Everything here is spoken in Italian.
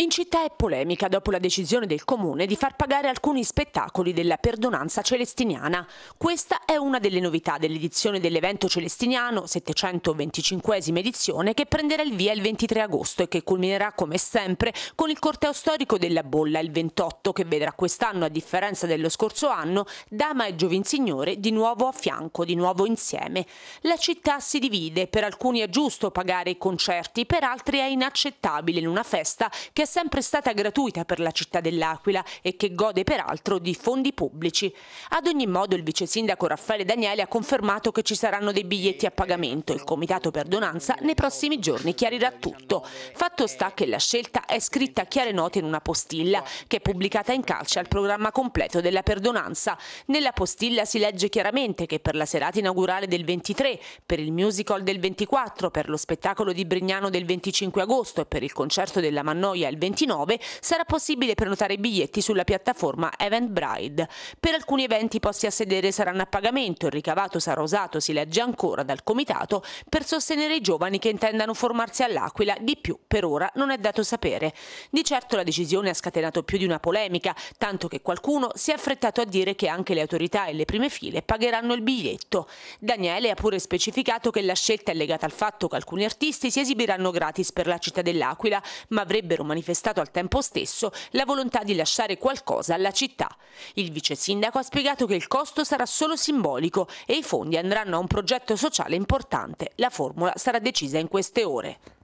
In città è polemica dopo la decisione del comune di far pagare alcuni spettacoli della perdonanza celestiniana. Questa è una delle novità dell'edizione dell'evento celestiniano, 725esima edizione, che prenderà il via il 23 agosto e che culminerà come sempre con il corteo storico della bolla il 28 che vedrà quest'anno, a differenza dello scorso anno, Dama e Giovinsignore di nuovo a fianco, di nuovo insieme. La città si divide, per alcuni è giusto pagare i concerti, per altri è inaccettabile in una festa che è sempre stata gratuita per la città dell'Aquila e che gode peraltro di fondi pubblici. Ad ogni modo il vice sindaco Raffaele Daniele ha confermato che ci saranno dei biglietti a pagamento. Il comitato per donanza nei prossimi giorni chiarirà tutto. Fatto sta che la scelta è scritta a chiare note in una postilla che è pubblicata in calce al programma completo della perdonanza. Nella postilla si legge chiaramente che per la serata inaugurale del 23, per il musical del 24, per lo spettacolo di Brignano del 25 agosto e per il concerto della Mannoia il 29 sarà possibile prenotare i biglietti sulla piattaforma Eventbride. Per alcuni eventi i posti a sedere saranno a pagamento, il ricavato sarà usato, si legge ancora dal comitato, per sostenere i giovani che intendano formarsi all'Aquila, di più per ora non è dato sapere. Di certo la decisione ha scatenato più di una polemica, tanto che qualcuno si è affrettato a dire che anche le autorità e le prime file pagheranno il biglietto. Daniele ha pure specificato che la scelta è legata al fatto che alcuni artisti si esibiranno gratis per la città dell'Aquila, ma avrebbero manifestato manifestato al tempo stesso la volontà di lasciare qualcosa alla città. Il vice sindaco ha spiegato che il costo sarà solo simbolico e i fondi andranno a un progetto sociale importante. La formula sarà decisa in queste ore.